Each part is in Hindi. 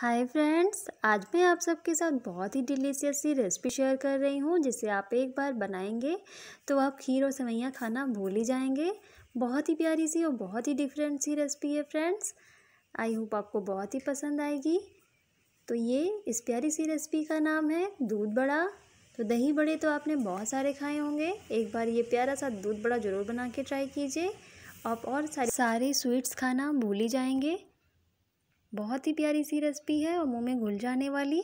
हाय फ्रेंड्स आज मैं आप सबके साथ बहुत ही डिलीशियस सी रेसिपी शेयर कर रही हूँ जिसे आप एक बार बनाएंगे तो आप खीर और सेवैयाँ खाना भूल ही जाएंगे बहुत ही प्यारी सी और बहुत ही डिफरेंट सी रेसिपी है फ्रेंड्स आई होप आपको बहुत ही पसंद आएगी तो ये इस प्यारी सी रेसिपी का नाम है दूध बड़ा तो दही बड़े तो आपने बहुत सारे खाए होंगे एक बार ये प्यारा सा दूध बड़ा ज़रूर बना के ट्राई कीजिए आप और सारे सारे स्वीट्स खाना भूल ही जाएंगे बहुत ही प्यारी सी रेसिपी है और मुंह में घुल जाने वाली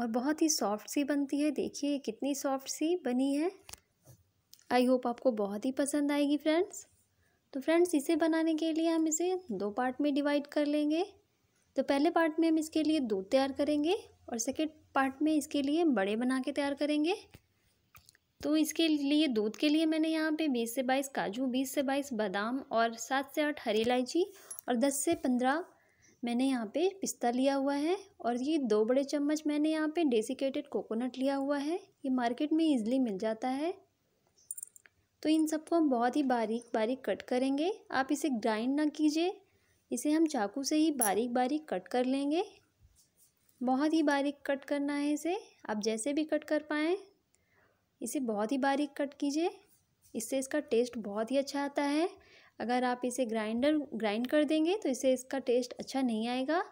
और बहुत ही सॉफ्ट सी बनती है देखिए कितनी सॉफ्ट सी बनी है आई होप आपको बहुत ही पसंद आएगी फ्रेंड्स तो फ्रेंड्स इसे बनाने के लिए हम इसे दो पार्ट में डिवाइड कर लेंगे तो पहले पार्ट में हम इसके लिए दूध तैयार करेंगे और सेकेंड पार्ट में इसके लिए बड़े बना के तैयार करेंगे तो इसके लिए दूध के लिए मैंने यहाँ पे बीस से बाईस काजू बीस से बाईस बादाम और सात से आठ हरी इलायची और दस से पंद्रह मैंने यहाँ पे पिस्ता लिया हुआ है और ये दो बड़े चम्मच मैंने यहाँ पे डेसिकेटेड कोकोनट लिया हुआ है ये मार्केट में इजली मिल जाता है तो इन सबको हम बहुत ही बारीक बारीक कट करेंगे आप इसे ग्राइंड ना कीजिए इसे हम चाकू से ही बारीक बारीक कट कर लेंगे बहुत ही बारीक कट करना है इसे आप जैसे भी कट कर पाएँ इसे बहुत ही बारीक कट कीजिए इससे इसका टेस्ट बहुत ही अच्छा आता है अगर आप इसे ग्राइंडर ग्राइंड कर देंगे तो इसे इसका टेस्ट अच्छा नहीं आएगा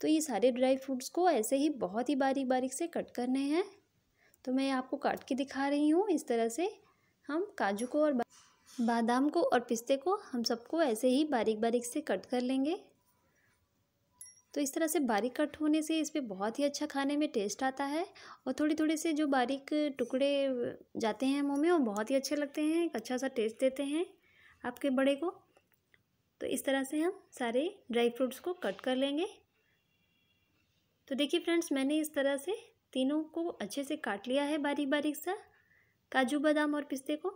तो ये सारे ड्राई फ्रूट्स को ऐसे ही बहुत ही बारीक बारीक से कट करने हैं तो मैं आपको काट के दिखा रही हूँ इस तरह से हम काजू को और बादाम को और पिस्ते को हम सबको ऐसे ही बारीक बारीक से कट कर लेंगे तो इस तरह से बारीक कट होने से इस पर बहुत ही अच्छा खाने में टेस्ट आता है और थोड़े थोड़े से जो बारीक टुकड़े जाते हैं मुँह में वो बहुत ही अच्छे लगते हैं एक अच्छा सा टेस्ट देते हैं आपके बड़े को तो इस तरह से हम सारे ड्राई फ्रूट्स को कट कर लेंगे तो देखिए फ्रेंड्स मैंने इस तरह से तीनों को अच्छे से काट लिया है बारीक बारीक सा काजू बादाम और पिस्ते को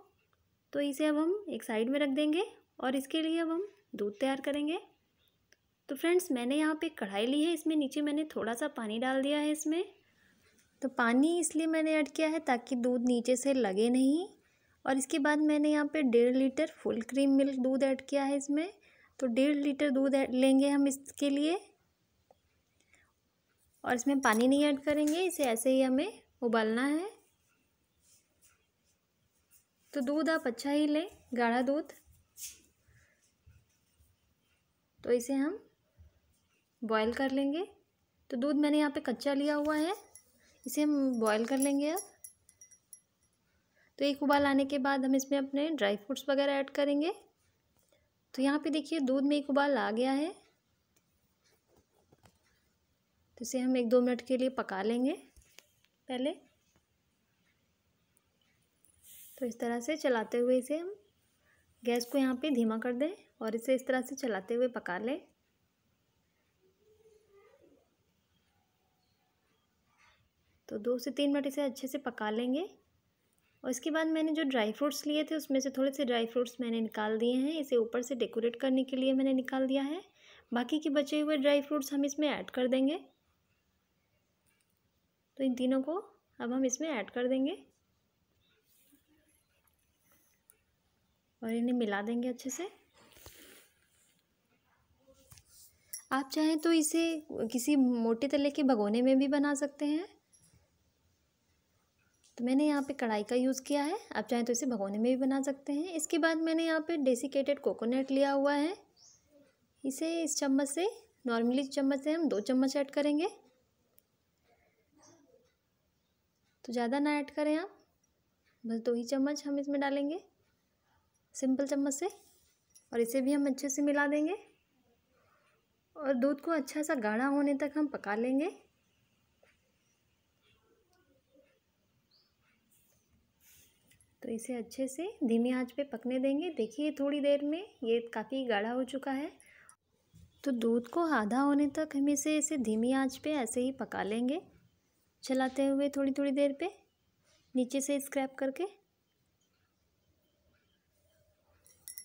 तो इसे अब हम एक साइड में रख देंगे और इसके लिए अब हम दूध तैयार करेंगे तो फ्रेंड्स मैंने यहाँ पे कढ़ाई ली है इसमें नीचे मैंने थोड़ा सा पानी डाल दिया है इसमें तो पानी इसलिए मैंने ऐड किया है ताकि दूध नीचे से लगे नहीं और इसके बाद मैंने यहाँ पे डेढ़ लीटर फुल क्रीम मिल्क दूध ऐड किया है इसमें तो डेढ़ लीटर दूध लेंगे हम इसके लिए और इसमें पानी नहीं ऐड करेंगे इसे ऐसे ही हमें उबालना है तो दूध आप अच्छा ही लें गाढ़ा दूध तो इसे हम बॉईल कर लेंगे तो दूध मैंने यहाँ पे कच्चा लिया हुआ है इसे हम बॉईल कर लेंगे अब तो एक उबाल आने के बाद हम इसमें अपने ड्राई फ्रूट्स वगैरह ऐड करेंगे तो यहाँ पे देखिए दूध में एक उबाल आ गया है तो इसे हम एक दो मिनट के लिए पका लेंगे पहले तो इस तरह से चलाते हुए इसे हम गैस को यहाँ पे धीमा कर दें और इसे इस तरह से चलाते हुए पका लें तो दो से तीन मिनट इसे अच्छे से पका लेंगे और इसके बाद मैंने जो ड्राई फ्रूट्स लिए थे उसमें से थोड़े से ड्राई फ्रूट्स मैंने निकाल दिए हैं इसे ऊपर से डेकोरेट करने के लिए मैंने निकाल दिया है बाकी के बचे हुए ड्राई फ्रूट्स हम इसमें ऐड कर देंगे तो इन तीनों को अब हम इसमें ऐड कर देंगे और इन्हें मिला देंगे अच्छे से आप चाहें तो इसे किसी मोटे तले के भगोने में भी बना सकते हैं तो मैंने यहाँ पे कढ़ाई का यूज़ किया है आप चाहें तो इसे भगोने में भी बना सकते हैं इसके बाद मैंने यहाँ पे डेसिकेटेड कोकोनट लिया हुआ है इसे इस चम्मच से नॉर्मली चम्मच से हम दो चम्मच ऐड करेंगे तो ज़्यादा ना ऐड करें आप बस दो ही चम्मच हम इसमें डालेंगे सिंपल चम्मच से और इसे भी हम अच्छे से मिला देंगे और दूध को अच्छा सा गाढ़ा होने तक हम पका लेंगे तो इसे अच्छे से धीमी आंच पे पकने देंगे देखिए थोड़ी देर में ये काफ़ी गाढ़ा हो चुका है तो दूध को आधा होने तक हम इसे इसे धीमी आंच पे ऐसे ही पका लेंगे चलाते हुए थोड़ी थोड़ी देर पे नीचे से स्क्रैप करके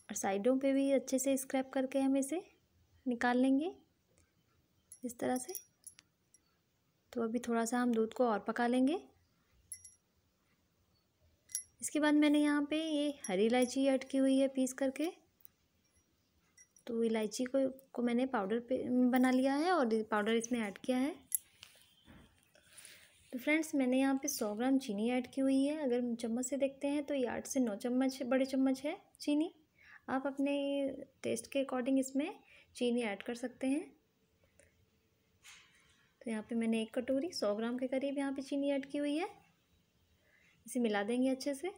और साइडों पे भी अच्छे से स्क्रैप करके हम इसे निकाल लेंगे इस तरह से तो अभी थोड़ा सा हम दूध को और पका लेंगे इसके बाद मैंने यहाँ पे ये हरी इलायची अटकी हुई है पीस करके तो इलायची को को मैंने पाउडर पे बना लिया है और पाउडर इसमें ऐड किया है तो फ्रेंड्स मैंने यहाँ पे सौ ग्राम चीनी ऐड की हुई है अगर चम्मच से देखते हैं तो ये आठ से नौ चम्मच बड़े चम्मच है चीनी आप अपने टेस्ट के अकॉर्डिंग इसमें चीनी ऐड कर सकते हैं तो यहाँ पे मैंने एक कटोरी सौ ग्राम के करीब यहाँ पे चीनी ऐड की हुई है इसे मिला देंगे अच्छे से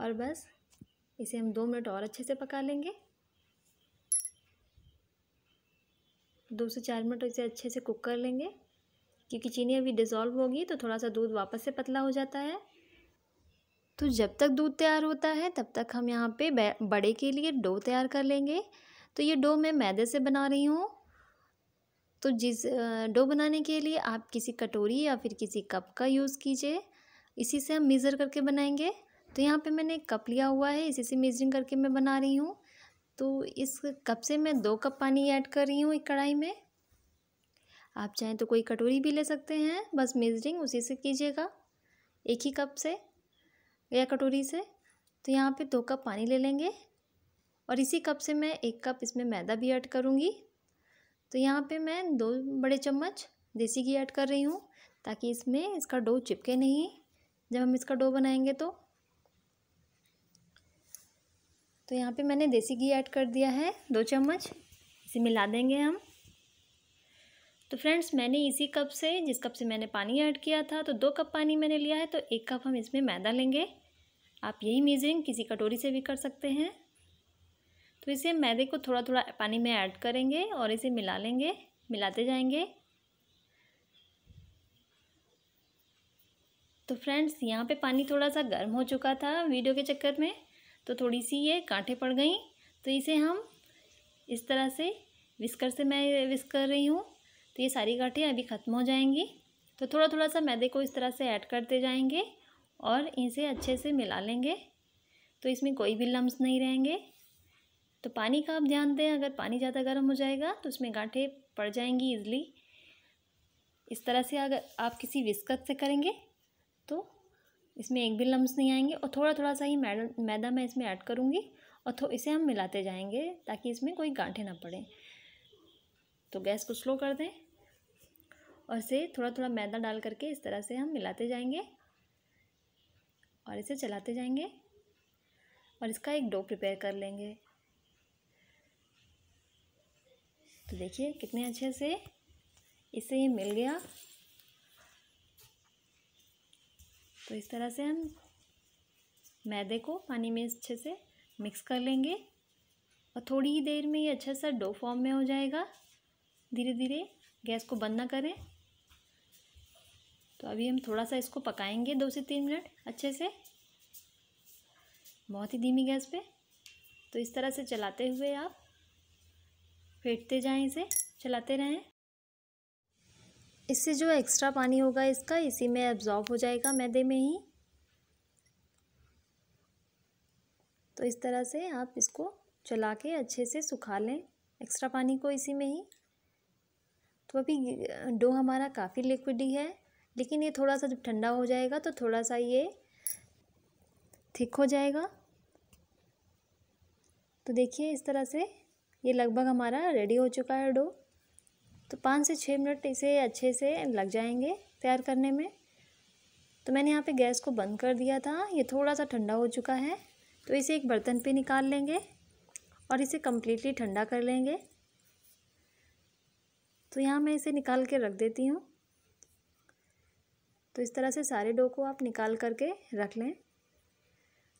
और बस इसे हम दो मिनट और अच्छे से पका लेंगे दो से चार मिनट इसे अच्छे से कुक कर लेंगे क्योंकि चीनी अभी डिज़ोल्व होगी तो थोड़ा सा दूध वापस से पतला हो जाता है तो जब तक दूध तैयार होता है तब तक हम यहाँ पे बड़े के लिए डो तैयार कर लेंगे तो ये डो मैं मैदे से बना रही हूँ तो जिस डो बनाने के लिए आप किसी कटोरी या फिर किसी कप का यूज़ कीजिए इसी से हम मेज़र करके बनाएंगे तो यहाँ पे मैंने कप लिया हुआ है इसी से मेजरिंग करके मैं बना रही हूँ तो इस कप से मैं दो कप पानी ऐड कर रही हूँ एक कढ़ाई में आप चाहें तो कोई कटोरी भी ले सकते हैं बस मेजरिंग उसी से कीजिएगा एक ही कप से या कटोरी से तो यहाँ पे दो कप पानी ले लेंगे और इसी कप से मैं एक कप इसमें मैदा भी ऐड करूँगी तो यहाँ पे मैं दो बड़े चम्मच देसी घी ऐड कर रही हूँ ताकि इसमें इसका डो चिपके नहीं जब हम इसका डो बनाएंगे तो तो यहाँ पे मैंने देसी घी ऐड कर दिया है दो चम्मच इसे मिला देंगे हम तो फ्रेंड्स मैंने इसी कप से जिस कप से मैंने पानी ऐड किया था तो दो कप पानी मैंने लिया है तो एक कप हम इसमें मैदा लेंगे आप यही मेजरिंग किसी कटोरी से भी कर सकते हैं तो इसे मैदे को थोड़ा थोड़ा पानी में ऐड करेंगे और इसे मिला लेंगे मिलाते जाएंगे तो फ्रेंड्स यहाँ पे पानी थोड़ा सा गर्म हो चुका था वीडियो के चक्कर में तो थोड़ी सी ये कांटे पड़ गई तो इसे हम इस तरह से विस्कर से मैं विस्क कर रही हूँ तो ये सारी कांटे अभी ख़त्म हो जाएंगी तो थोड़ा थोड़ा सा मैदे को इस तरह से ऐड करते जाएंगे और इसे अच्छे से मिला लेंगे तो इसमें कोई भी लम्ब नहीं रहेंगे तो पानी का आप ध्यान दें अगर पानी ज़्यादा गर्म हो जाएगा तो उसमें गांठें पड़ जाएंगी ईजली इस तरह से अगर आप किसी विस्कत से करेंगे तो इसमें एक भी लम्स नहीं आएंगे और थोड़ा थोड़ा सा ही मैदा मैं इसमें ऐड करूँगी और तो इसे हम मिलाते जाएंगे ताकि इसमें कोई गांठे ना पड़ें तो गैस को स्लो कर दें और इसे थोड़ा थोड़ा मैदा डाल करके इस तरह से हम मिलाते जाएंगे और इसे चलाते जाएंगे और इसका एक डो प्रिपेयर कर लेंगे तो देखिए कितने अच्छे से इसे ये मिल गया तो इस तरह से हम मैदे को पानी में अच्छे से मिक्स कर लेंगे और थोड़ी ही देर में ये अच्छा सा डो फॉर्म में हो जाएगा धीरे धीरे गैस को बंद ना करें तो अभी हम थोड़ा सा इसको पकाएंगे दो से तीन मिनट अच्छे से बहुत ही धीमी गैस पे तो इस तरह से चलाते हुए आप फेंटते जाएं इसे चलाते रहें इससे जो एक्स्ट्रा पानी होगा इसका इसी में एब्ज़ॉर्ब हो जाएगा मैदे में ही तो इस तरह से आप इसको चला के अच्छे से सुखा लें एक्स्ट्रा पानी को इसी में ही तो अभी डो हमारा काफ़ी लिक्विड ही है लेकिन ये थोड़ा सा जब ठंडा हो जाएगा तो थोड़ा सा ये थिक हो जाएगा तो देखिए इस तरह से ये लगभग हमारा रेडी हो चुका है डो तो पाँच से छः मिनट इसे अच्छे से लग जाएंगे तैयार करने में तो मैंने यहाँ पे गैस को बंद कर दिया था ये थोड़ा सा ठंडा हो चुका है तो इसे एक बर्तन पे निकाल लेंगे और इसे कम्प्लीटली ठंडा कर लेंगे तो यहाँ मैं इसे निकाल के रख देती हूँ तो इस तरह से सारे डो को आप निकाल करके रख लें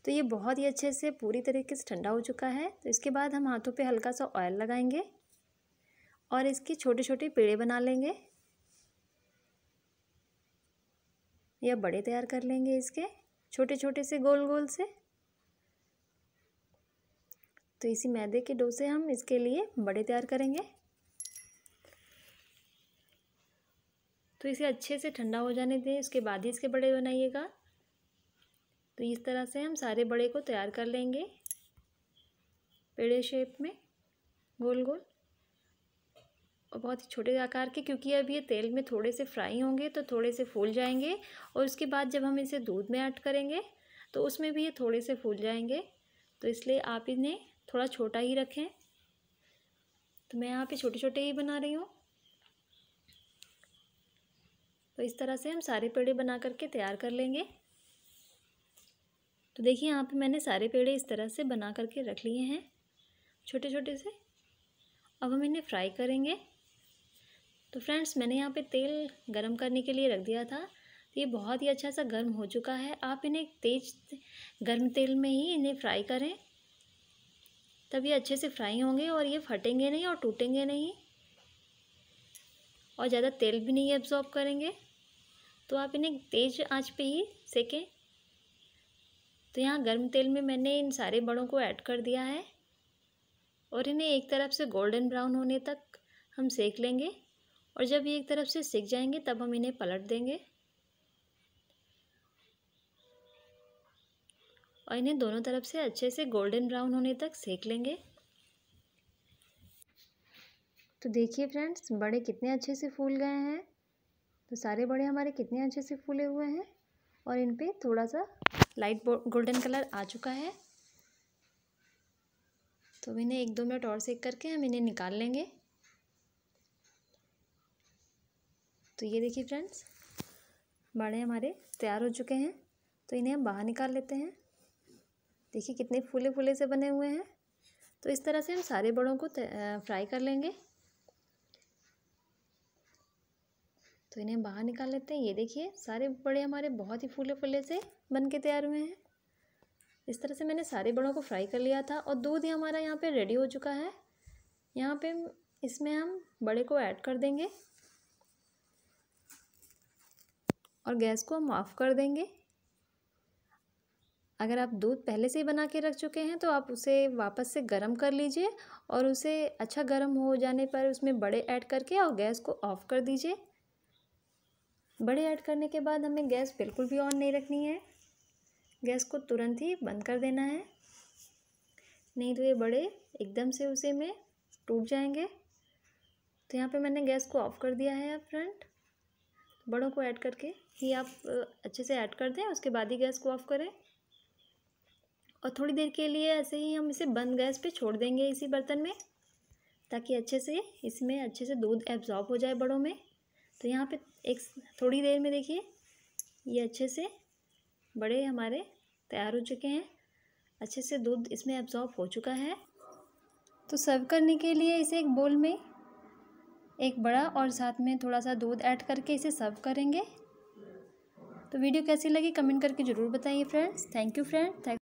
तो ये बहुत ही अच्छे से पूरी तरीके से ठंडा हो चुका है तो इसके बाद हम हाथों पे हल्का सा ऑयल लगाएंगे और इसकी छोटे छोटे पेड़े बना लेंगे या बड़े तैयार कर लेंगे इसके छोटे छोटे से गोल गोल से तो इसी मैदे के डो से हम इसके लिए बड़े तैयार करेंगे तो इसे अच्छे से ठंडा हो जाने दें उसके बाद ही इसके बड़े बनाइएगा तो इस तरह से हम सारे बड़े को तैयार कर लेंगे पेड़े शेप में गोल गोल और बहुत ही छोटे आकार के क्योंकि अब ये तेल में थोड़े से फ्राई होंगे तो थोड़े से फूल जाएंगे और उसके बाद जब हम इसे दूध में ऐड करेंगे तो उसमें भी ये थोड़े से फूल जाएंगे तो इसलिए आप इन्हें थोड़ा छोटा ही रखें तो मैं यहाँ पे छोटे छोटे ही बना रही हूँ तो इस तरह से हम सारे पेड़े बना करके तैयार कर लेंगे तो देखिए यहाँ पे मैंने सारे पेड़े इस तरह से बना करके रख लिए हैं छोटे छोटे से अब हम इन्हें फ्राई करेंगे तो फ्रेंड्स मैंने यहाँ पे तेल गरम करने के लिए रख दिया था तो ये बहुत ही अच्छा सा गर्म हो चुका है आप इन्हें तेज गर्म तेल में ही इन्हें फ्राई करें तब ये अच्छे से फ्राई होंगे और ये फटेंगे नहीं और टूटेंगे नहीं और ज़्यादा तेल भी नहीं एब्जॉर्ब करेंगे तो आप इन्हें तेज़ आँच पे ही सेकें तो यहाँ गर्म तेल में मैंने इन सारे बड़ों को ऐड कर दिया है और इन्हें एक तरफ से गोल्डन ब्राउन होने तक हम सेक लेंगे और जब ये एक तरफ से सिक जाएंगे तब हम इन्हें पलट देंगे और इन्हें दोनों तरफ से अच्छे से गोल्डन ब्राउन होने तक सेक लेंगे तो देखिए फ्रेंड्स बड़े कितने अच्छे से फूल गए हैं तो सारे बड़े हमारे कितने अच्छे से फूले हुए हैं और इन पर थोड़ा सा लाइट गोल्डन कलर आ चुका है तो इन्हें एक दो मिनट और सेक करके हम इन्हें निकाल लेंगे तो ये देखिए फ्रेंड्स बड़े हमारे तैयार हो चुके हैं तो इन्हें हम बाहर निकाल लेते हैं देखिए कितने फूले फूले से बने हुए हैं तो इस तरह से हम सारे बड़ों को फ्राई कर लेंगे तो इन्हें बाहर निकाल लेते हैं ये देखिए सारे बड़े हमारे बहुत ही फूले फूले से बन के तैयार हुए हैं इस तरह से मैंने सारे बड़ों को फ्राई कर लिया था और दूध ही हमारा यहाँ पे रेडी हो चुका है यहाँ पे इसमें हम बड़े को ऐड कर देंगे और गैस को हम ऑफ़ कर देंगे अगर आप दूध पहले से ही बना के रख चुके हैं तो आप उसे वापस से गर्म कर लीजिए और उसे अच्छा गर्म हो जाने पर उसमें बड़े ऐड करके और गैस को ऑफ़ कर दीजिए बड़े ऐड करने के बाद हमें गैस बिल्कुल भी ऑन नहीं रखनी है गैस को तुरंत ही बंद कर देना है नहीं तो ये बड़े एकदम से उसे में टूट जाएंगे तो यहाँ पे मैंने गैस को ऑफ़ कर दिया है फ्रेंड बड़ों को ऐड करके ही आप अच्छे से ऐड कर दें उसके बाद ही गैस को ऑफ़ करें और थोड़ी देर के लिए ऐसे ही हम इसे बंद गैस पे छोड़ देंगे इसी बर्तन में ताकि अच्छे से इसमें अच्छे से दूध एब्जॉर्ब हो जाए बड़ों में तो यहाँ पे एक थोड़ी देर में देखिए ये अच्छे से बड़े हमारे तैयार हो चुके हैं अच्छे से दूध इसमें एब्जॉर्ब हो चुका है तो सर्व करने के लिए इसे एक बोल में एक बड़ा और साथ में थोड़ा सा दूध ऐड करके इसे सर्व करेंगे तो वीडियो कैसी लगी कमेंट करके ज़रूर बताइए friends thank you friend thank